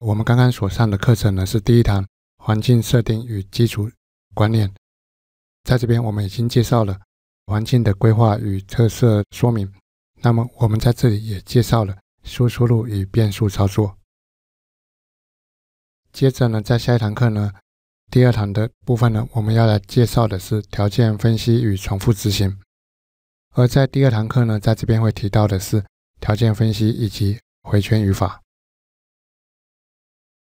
我们刚刚所上的课程呢是第一堂环境设定与基础观念，在这边我们已经介绍了环境的规划与特色说明。那么我们在这里也介绍了输出路与变数操作。接着呢，在下一堂课呢，第二堂的部分呢，我们要来介绍的是条件分析与重复执行。而在第二堂课呢，在这边会提到的是条件分析以及回圈语法。